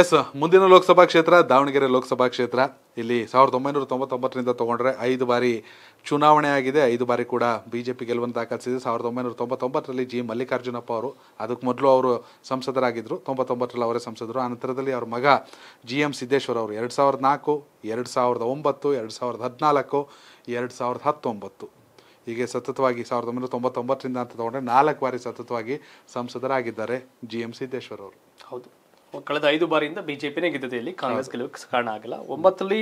S ಮುಂದಿನ ಲೋಕಸಭಾ ಕ್ಷೇತ್ರ ದಾವಣಗೆರೆ ಲೋಕಸಭಾ ಕ್ಷೇತ್ರ ಇಲ್ಲಿ ಸಾವಿರದ ಒಂಬೈನೂರ ತೊಂಬತ್ತೊಂಬತ್ತರಿಂದ ತೊಗೊಂಡ್ರೆ ಐದು ಬಾರಿ ಚುನಾವಣೆ ಆಗಿದೆ ಐದು ಬಾರಿ ಕೂಡ ಬಿ ಜೆ ಪಿ ಗೆಲುವನ್ನು ದಾಖಲಿಸಿದೆ ಸಾವಿರದ ಒಂಬೈನೂರ ತೊಂಬತ್ತೊಂಬತ್ತರಲ್ಲಿ ಜಿ ಮಲ್ಲಿಕಾರ್ಜುನಪ್ಪ ಅವರು ಅದಕ್ಕೆ ಮೊದಲು ಅವರು ಸಂಸದರಾಗಿದ್ದರು ತೊಂಬತ್ತೊಂಬತ್ತರಲ್ಲಿ ಅವರೇ ಸಂಸದರು ಆ ನಂತರದಲ್ಲಿ ಅವ್ರ ಮಗ ಜಿ ಎಂ ಸಿದ್ದೇಶ್ವರ ಅವರು ಎರಡು ಸಾವಿರದ ನಾಲ್ಕು ಎರಡು ಸಾವಿರದ ಒಂಬತ್ತು ಎರಡು ಸಾವಿರದ ಹದಿನಾಲ್ಕು ಎರಡು ಸಾವಿರದ ಹತ್ತೊಂಬತ್ತು ಹೀಗೆ ಸತತವಾಗಿ ಸಾವಿರದ ಒಂಬೈನೂರ ತೊಂಬತ್ತೊಂಬತ್ತರಿಂದ ಅಂತ ತೊಗೊಂಡ್ರೆ ನಾಲ್ಕು ಬಾರಿ ಸತತವಾಗಿ ಸಂಸದರಾಗಿದ್ದಾರೆ ಜಿ ಎಂ ಸಿದ್ದೇಶ್ವರ ಅವರು ಹೌದು ಕಳೆದ ಐದು ಬಾರಿಯಿಂದ ಬಿಜೆಪಿನೇ ಗೆದ್ದಿದೆ ಇಲ್ಲಿ ಕಾಂಗ್ರೆಸ್ ಗೆಲ್ಲುವ ಕಾರಣ ಆಗಿಲ್ಲ ಒಂಬತ್ತಲ್ಲಿ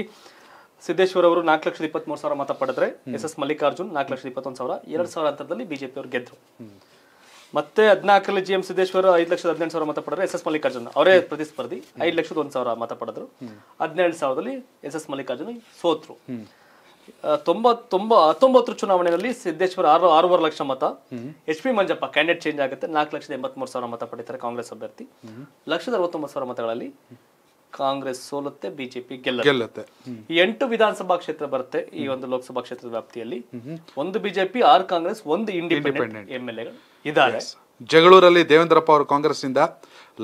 ಸಿದ್ದೇಶ್ವರ ಅವರು ನಾಲ್ಕು ಲಕ್ಷದ ಮೂರು ಸಾವಿರ ಮತ ಪಡೆದ್ರೆ ಎಸ್ ಎಸ್ ಮಲ್ಲಿಕಾರ್ಜುನ್ ನಾಲ್ಕು ಲಕ್ಷದ ಇಪ್ಪತ್ತೊಂದು ಸಾವಿರ ಎರಡು ಸಾವಿರ ಅಂತರದಲ್ಲಿ ಬಿಜೆಪಿ ಅವರು ಗೆದ್ದರು ಮತ್ತೆ ಹದಿನಾಲ್ಕರಲ್ಲಿ ಜಿ ಎಂ ಸಿದ್ದೇಶ್ವರ ಐದು ಲಕ್ಷದ ಹದಿನೆಂಟು ಸಾವಿರ ಮತ ಪಡೆದ್ರೆ ಎಸ್ ಎಸ್ ಮಲ್ಲಿಕಾರ್ಜುನ್ ಅವರೇ ಪ್ರತಿಸ್ಪರ್ಧಿ ಐದು ಲಕ್ಷದ ಒಂದು ಸಾವಿರ ಮತ ಪಡೆದ್ರು ಹದಿನೇಳು ಸಾವಿರದಲ್ಲಿ ಎಸ್ ಎಸ್ ಮಲ್ಲಿಕಾರ್ಜುನ್ ಸೋತ್ರು ತೊಂಬತ್ತೊಂಬ ಹತ್ತೊಂಬತ್ತರ ಚುನಾವಣೆಯಲ್ಲಿ ಸಿದ್ದೇಶ್ವರ ಆರು ಆರೂವರೆ ಲಕ್ಷ ಮತ H P Manjappa candidate change ಆಗುತ್ತೆ ನಾಲ್ಕು ಲಕ್ಷದ ಎಂಬತ್ಮೂರು ಸಾವಿರ ಮತ ಪಡೀತಾರೆ ಕಾಂಗ್ರೆಸ್ ಅಭ್ಯರ್ಥಿ ಲಕ್ಷದ ಅರವತ್ತೊಂಬತ್ತು ಸಾವಿರ ಮತಗಳಲ್ಲಿ ಕಾಂಗ್ರೆಸ್ ಸೋಲುತ್ತೆ ಬಿಜೆಪಿ ಗೆಲ್ಲುತ್ತೆ ಎಂಟು ವಿಧಾನಸಭಾ ಕ್ಷೇತ್ರ ಬರುತ್ತೆ ಈ ಒಂದು ಲೋಕಸಭಾ ಕ್ಷೇತ್ರದ ವ್ಯಾಪ್ತಿಯಲ್ಲಿ ಒಂದು ಬಿಜೆಪಿ ಆರು ಕಾಂಗ್ರೆಸ್ ಒಂದು ಇಂಡಿಪೆಂಡೆಂಟ್ ಎಂ ಎಲ್ ಎಗಳು ಇದ್ದಾರೆ ಜಗಳೂರಲ್ಲಿ ದೇವೇಂದ್ರಪ್ಪ ಅವರು ಕಾಂಗ್ರೆಸ್ನಿಂದ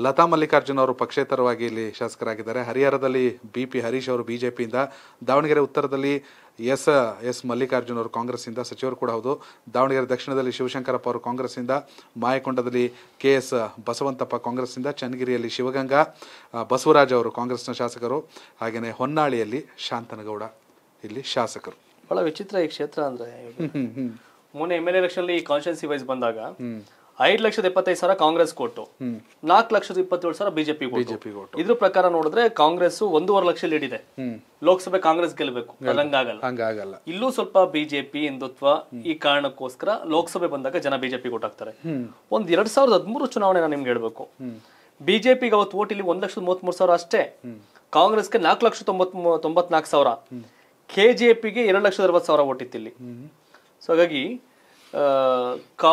ಲತಾ ಮಲ್ಲಿಕಾರ್ಜುನ್ ಅವರು ಪಕ್ಷೇತರವಾಗಿ ಇಲ್ಲಿ ಶಾಸಕರಾಗಿದ್ದಾರೆ ಹರಿಹರದಲ್ಲಿ ಬಿ ಪಿ ಹರೀಶ್ ಅವರು ಬಿಜೆಪಿಯಿಂದ ದಾವಣಗೆರೆ ಉತ್ತರದಲ್ಲಿ ಎಸ್ ಎಸ್ ಮಲ್ಲಿಕಾರ್ಜುನ ಅವರು ಕಾಂಗ್ರೆಸ್ಸಿಂದ ಸಚಿವರು ಕೂಡ ಹೌದು ದಾವಣಗೆರೆ ದಕ್ಷಿಣದಲ್ಲಿ ಶಿವಶಂಕರಪ್ಪ ಅವರು ಕಾಂಗ್ರೆಸ್ಸಿಂದ ಮಾಯಕೊಂಡದಲ್ಲಿ ಕೆ ಎಸ್ ಬಸವಂತಪ್ಪ ಕಾಂಗ್ರೆಸ್ಸಿಂದ ಚನ್ನಗಿರಿಯಲ್ಲಿ ಶಿವಗಂಗಾ ಬಸವರಾಜ್ ಅವರು ಕಾಂಗ್ರೆಸ್ನ ಶಾಸಕರು ಹಾಗೆಯೇ ಹೊನ್ನಾಳಿಯಲ್ಲಿ ಶಾಂತನಗೌಡ ಇಲ್ಲಿ ಶಾಸಕರು ಬಹಳ ವಿಚಿತ್ರ ಈ ಕ್ಷೇತ್ರ ಅಂದರೆ ಮೊನ್ನೆ M L election constituency wise ಬಂದಾಗ 575000 ಕಾಂಗ್ರೆಸ್ ಕೋಟು 427000 ಬಿಜೆಪಿ ಕೋಟು ಇದರ ಪ್ರಕಾರ ನೋಡಿದ್ರೆ ಕಾಂಗ್ರೆಸ್ 1.5 ಲಕ್ಷ ಲೀಡೆ ಇದೆ ಲೋಕಸಭೆ ಕಾಂಗ್ರೆಸ್ ಗೆಲ್ಬೇಕು ಹಂಗ ಆಗಲ್ಲ ಇಲ್ಲೂ ಸ್ವಲ್ಪ ಬಿಜೆಪಿ ಹಿಂದುತ್ವ ಈ ಕಾರಣಕ್ಕೋಸ್ಕರ ಲೋಕಸಭೆ ಬಂದಾಗ ಜನ ಬಿಜೆಪಿ ಕೋಟಾಕ್ತಾರೆ 1 2013 ಚುನಾವಣೆ ನಾನು ನಿಮಗೆ ಹೇಳಬೇಕು ಬಿಜೆಪಿ ಗೆ ಅವತ್ತು ōಟಿಲ್ಲಿ 133000 ಅಷ್ಟೇ ಕಾಂಗ್ರೆಸ್ ಗೆ 494000 ಕೆಜೆಪಿ ಗೆ 260000 ōಟಿತ್ತ ಇಲ್ಲಿ ಸೋ ಹಾಗಾಗಿ ಕಾ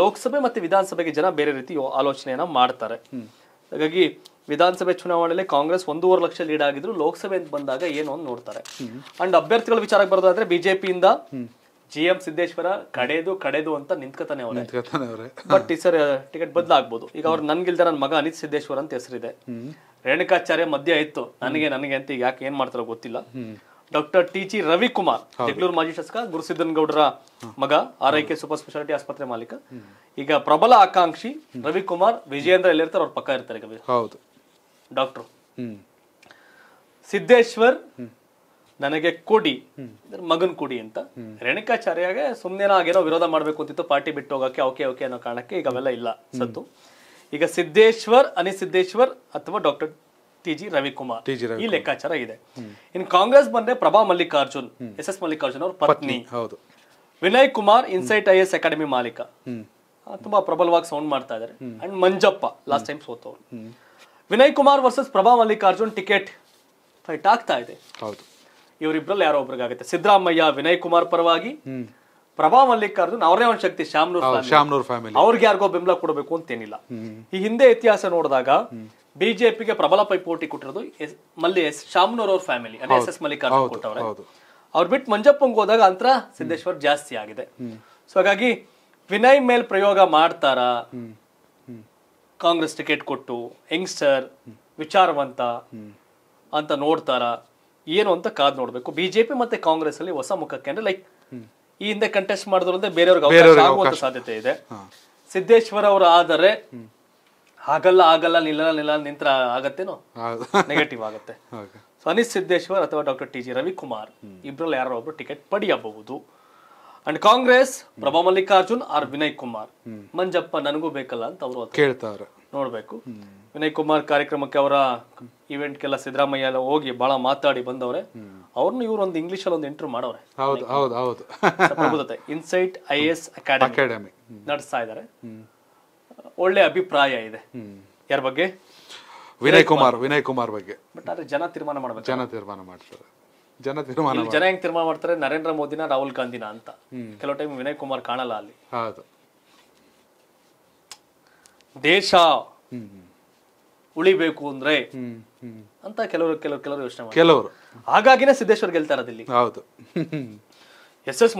ಲೋಕಸಭೆ ಮತ್ತೆ ವಿಧಾನಸಭೆಗೆ ಜನ ಬೇರೆ ರೀತಿ ಆಲೋಚನೆಯನ್ನ ಮಾಡ್ತಾರೆ ಹಾಗಾಗಿ ವಿಧಾನಸಭೆ ಚುನಾವಣೆಯಲ್ಲಿ ಕಾಂಗ್ರೆಸ್ ಒಂದೂವರೆ ಲಕ್ಷ ಲೀಡ್ ಆಗಿದ್ರು ಲೋಕಸಭೆ ಅಂತ ಬಂದಾಗ ಏನು ಅಂತ ನೋಡ್ತಾರೆ ಅಂಡ್ ಅಭ್ಯರ್ಥಿಗಳ ವಿಚಾರಕ್ಕೆ ಬರೋದಾದ್ರೆ ಬಿಜೆಪಿಯಿಂದ ಜಿ ಎಂ ಸಿದ್ದೇಶ್ವರ ಕಡೆದು ಕಡೆದು ಅಂತ ನಿಂತ್ಕತಾನೆ ಅವರೇ ಬಟ್ ಈ ಟಿಕೆಟ್ ಬದಲಾಗ್ಬೋದು ಈಗ ಅವ್ರು ನನ್ಗಿಲ್ದ ನನ್ನ ಮಗ ಅನಿತ್ ಸಿದ್ದೇಶ್ವರ ಅಂತ ಹೆಸರಿದೆ ರೇಣುಕಾಚಾರ್ಯ ಮಧ್ಯ ಇತ್ತು ನನಗೆ ನನಗೆ ಅಂತ ಈಗ ಯಾಕೆ ಏನ್ ಮಾಡ್ತಾರೋ ಗೊತ್ತಿಲ್ಲ doctor T G Ravikumar Bengaluru ಮಾಜಿ ಶಾಸಕ ಗುರುಸಿದ್ದನ್ ಗೌಡರ ಮಗ ಆರೈಕೆ ಸೂಪರ್ ಸ್ಪೆಷಾಲಿಟಿ ಆಸ್ಪತ್ರೆ ಮಾಲೀಕ ಈಗ ಪ್ರಬಲ ಆಕಾಂಕ್ಷಿ ರವಿಕುಮಾರ್ ವಿಜಯೇಂದ್ರ ಎಲ್ಲಿರ್ತಾರೆ ಅವ್ರ ಪಕ್ಕ ಇರ್ತಾರೆ ಡಾಕ್ಟರ್ ಹೌದು ಸಿದ್ದೇಶ್ವರ್ ನನಗೆ ಕೊಡಿ ಮಗನ್ ಕೊಡಿ ಅಂತ ರೇಣುಕಾಚಾರ್ಯಗೆ ಸುಮ್ಮನೆ ಆಗೇನೋ ವಿರೋಧ ಮಾಡಬೇಕು ಅಂತಿತ್ತು ಪಾರ್ಟಿ ಬಿಟ್ಟು ಹೋಗಕ್ಕೆ ಓಕೆ ಓಕೆ ಅನ್ನೋ ಕಾರಣಕ್ಕೆ ಈಗ ಅವೆಲ್ಲ ಇಲ್ಲ ಸತ್ತು ಈಗ ಸಿದ್ದೇಶ್ವರ್ ಅನಿಸಿದ್ದೇಶ್ವರ್ ಅಥವಾ ಡಾಕ್ಟರ್ ಟಿ ಜಿ ರವಿಕುಮಾರ್ ಈ ಲೆಕ್ಕಾಚಾರ ಇದೆ ಇನ್ ಕಾಂಗ್ರೆಸ್ ಬಂದ್ರೆ ಪ್ರಭಾ ಮಲ್ಲಿಕಾರ್ಜುನ್ ಎಸ್ ಎಸ್ ಮಲ್ಲಿಕಾರ್ಜುನ್ ಅವ್ರ ಪತ್ನಿ ಹೌದು Vinay Kumar Insight I S academy ಮಾಲೀಕ ತುಂಬಾ ಪ್ರಬಲವಾಗಿ ಸೌಂಡ್ ಮಾಡ್ತಾ ಇದ್ದಾರೆ ಅಂಡ್ ಮಂಜಪ್ಪ ಲಾಸ್ಟ್ ಟೈಮ್ ಸೋತವ್ರು Vinay Kumar versus Prabha Mallikarjun ticket fight ಆಗ್ತಾ ಇದೆ ಹೌದು ಇವರಿಬ್ರಲ್ಲಿ ಯಾರೋ ಒಬ್ರಿಗಾಗುತ್ತೆ ಸಿದ್ದರಾಮಯ್ಯ ವಿನಯ್ ಕುಮಾರ್ ಪರವಾಗಿ ಪ್ರಭಾ ಮಲ್ಲಿಕಾರ್ಜುನ್ ಅವರೇ ಒಂದು ಶಕ್ತಿ ಶ್ಯಾಮ್ನೂರ್ ಅವ್ರಿಗೆ ಯಾರಿಗೋ ಬೆಂಬಲ ಕೊಡಬೇಕು ಅಂತೇನಿಲ್ಲ ಈ ಹಿಂದೆ ಇತಿಹಾಸ ನೋಡಿದಾಗ ಬಿಜೆಪಿಗೆ ಪ್ರಬಲ ಪೈಪೋಟಿ ಕೊಟ್ಟಿರೋದು ಮಲ್ಲಿ ಎಸ್ ಶಾಮನೂರ್ ಅವ್ರ ಫ್ಯಾಮಿಲಿ ಅಂದ್ರೆ ಎಸ್ ಎಸ್ ಮಲ್ಲಿಕಾರ್ಜುನ್ ಕೊಟ್ಟವ್ರೆ ಅವ್ರು ಬಿಟ್ಟು ಮಂಜಪ್ಪಂಗೆ ಹೋದಾಗ ಅಂತರ ಸಿದ್ದೇಶ್ವರ್ ಜಾಸ್ತಿ ಆಗಿದೆ ಸೊ ಹಾಗಾಗಿ ವಿನಯ್ ಮೇಲ್ ಪ್ರಯೋಗ ಮಾಡ್ತಾರ ಕಾಂಗ್ರೆಸ್ ಟಿಕೆಟ್ ಕೊಟ್ಟು ಯಂಗ್ಸ್ಟರ್ ವಿಚಾರವಂತ ಅಂತ ನೋಡ್ತಾರ ಏನು ಅಂತ ಕಾದ್ ನೋಡ್ಬೇಕು ಬಿಜೆಪಿ ಮತ್ತೆ ಕಾಂಗ್ರೆಸ್ ಅಲ್ಲಿ ಹೊಸ ಮುಖಕ್ಕೆ ಅಂದ್ರೆ ಲೈಕ್ ಈ ಹಿಂದೆ ಕಂಟೆಸ್ಟ್ ಮಾಡಿದ್ರು ಅಂದ್ರೆ ಬೇರೆಯವ್ರಿಗೆ ಸಾಧ್ಯತೆ ಇದೆ ಸಿದ್ದೇಶ್ವರ್ ಅವರು ಆದರೆ ಆಗಲ್ಲ ಆಗಲ್ಲ ನಿಲ್ಲಲ್ಲ ನಿಲ್ಲಲ್ಲ ನಿಂತ್ರ ಆಗತ್ತೇನೋ ನೆಗೆಟಿವ್ ಆಗುತ್ತೆ ಸೊ ಅನಿಸ್ ಸಿದ್ದೇಶ್ವರ್ ಅಥವಾ ಡಾಕ್ಟರ್ ಟಿ ಜಿ ರವಿಕುಮಾರ್ ಇಬ್ಬರಲ್ಲಿ ಯಾರೋ ಒಬ್ರು ಟಿಕೆಟ್ ಪಡೆಯಬಹುದು ಅಂಡ್ ಕಾಂಗ್ರೆಸ್ ಪ್ರಭಾ ಮಲ್ಲಿಕಾರ್ಜುನ್ ಆರ್ ವಿನಯ್ ಕುಮಾರ್ ಮಂಜಪ್ಪ ನನಗೂ ಬೇಕಲ್ಲ ಅಂತ ಅವರು ಕೇಳ್ತಾರೆ ನೋಡ್ಬೇಕು ವಿನಯ್ ಕುಮಾರ್ ಕಾರ್ಯಕ್ರಮಕ್ಕೆ ಅವರ ಇವೆಂಟ್ಗೆಲ್ಲ ಸಿದ್ದರಾಮಯ್ಯ ಎಲ್ಲ ಹೋಗಿ ಬಹಳ ಮಾತಾಡಿ ಬಂದವ್ರೆ ಅವ್ರನ್ನ ಇವ್ರು ಒಂದು ಇಂಗ್ಲಿಷ್ ಅಲ್ಲಿ ಒಂದು ಎಂಟ್ರಿ ಮಾಡವ್ರೆ ಹೌದು ಹೌದು ಹೌದು ಇನ್ಸೈಟ್ ಐ ಎಸ್ ಅಕಾಡೆಮಿ ನಡೆಸ್ತಾ ಇದ್ದಾರೆ ಒಳ್ಳೆ ಅಭಿಪ್ರಾಯ ಇದೆ ಯಾರ ಬಗ್ಗೆ ವಿನಯ್ ಕುಮಾರ್ ವಿನಯ್ ಕುಮಾರ್ ಬಗ್ಗೆ ಬಟ್ ಆದ್ರೆ ಜನ ತೀರ್ಮಾನ ಮಾಡ್ಬೇಕು ಜನ ತೀರ್ಮಾನ ಮಾಡ್ತಾರೆ ಜನ ತೀರ್ಮಾನ ಜನ ಹೆಂಗ್ ತೀರ್ಮಾನ ಮಾಡ್ತಾರೆ ನರೇಂದ್ರ ಮೋದಿನ ರಾಹುಲ್ ಗಾಂಧಿನ ಅಂತ ಕೆಲವು ಟೈಮ್ ವಿನಯ್ ಕುಮಾರ್ ಕಾಣಲ್ಲ ಅಲ್ಲಿ ಹೌದು ದೇಶ ಉಳಿಬೇಕು ಅಂದ್ರೆ ಅಂತ ಕೆಲವರು ಕೆಲವರು ಕೆಲವರು ಯೋಚನೆ ಕೆಲವರು ಹಾಗಾಗಿನೇ ಸಿದ್ದೇಶ್ವರ್ ಗೆಲ್ತಾರ ಎಸ್ ಹೌದು ಎಸ್ ಎಸ್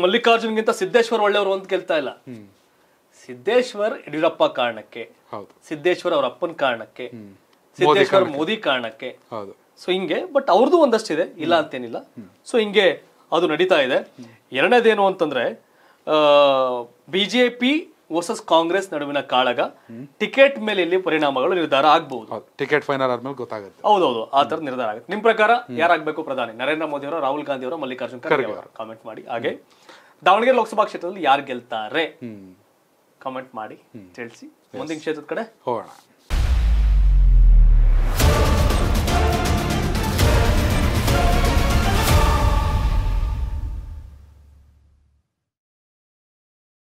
ಗಿಂತ ಸಿದ್ದೇಶ್ವರ್ ಒಳ್ಳೆಯವರು ಅಂತ ಕೇಳ್ತಾ ಇಲ್ಲ ಸಿದ್ದೇಶ್ವರ್ ಯಡಿಯೂರಪ್ಪ ಕಾರಣಕ್ಕೆ ಸಿದ್ದೇಶ್ವರ್ ಅವರ ಅಪ್ಪನ ಕಾರಣಕ್ಕೆ ಸಿದ್ದೇಶ್ವರ್ ಮೋದಿ ಕಾರಣಕ್ಕೆ ಸೊ ಹಿಂಗೆ ಬಟ್ ಅವ್ರದ್ದು ಒಂದಷ್ಟಿದೆ ಇಲ್ಲ ಅಂತೇನಿಲ್ಲ ಸೊ ಹಿಂಗೆ ಅದು ನಡೀತಾ ಇದೆ ಎರಡನೇದೇನು ಅಂತಂದ್ರೆ ಬಿಜೆಪಿ ವರ್ಸಸ್ ಕಾಂಗ್ರೆಸ್ ನಡುವಿನ ಕಾಳಗ ಟಿಕೆಟ್ ಮೇಲೆ ಇಲ್ಲಿ ಪರಿಣಾಮಗಳು ನಿರ್ಧಾರ ಆಗಬಹುದು ಟಿಕೆಟ್ ಫೈನಲ್ ಆದ್ಮೇಲೆ ಗೊತ್ತಾಗುತ್ತೆ ಹೌದೌದು ಆ ತರ ನಿರ್ಧಾರ ಆಗುತ್ತೆ ನಿಮ್ ಪ್ರಕಾರ ಯಾರಾಗಬೇಕು ಪ್ರಧಾನಿ ನರೇಂದ್ರ ಮೋದಿ ಅವರು ರಾಹುಲ್ ಗಾಂಧಿ ಅವರು ಮಲ್ಲಿಕಾರ್ಜುನ್ ಖರ್ಗೆ ಅವರು ಕಾಮೆಂಟ್ ಮಾಡಿ ಹಾಗೆ ದಾವಣಗೆರೆ ಲೋಕಸಭಾ ಕ್ಷೇತ್ರದಲ್ಲಿ ಯಾರು ಗೆಲ್ತಾರೆ ಕಮೆಂಟ್ ಮಾಡಿ ತಿಳಿಸಿ ಮುಂದಿನ ಕ್ಷೇತ್ರದ ಕಡೆ ಹೋಗೋಣ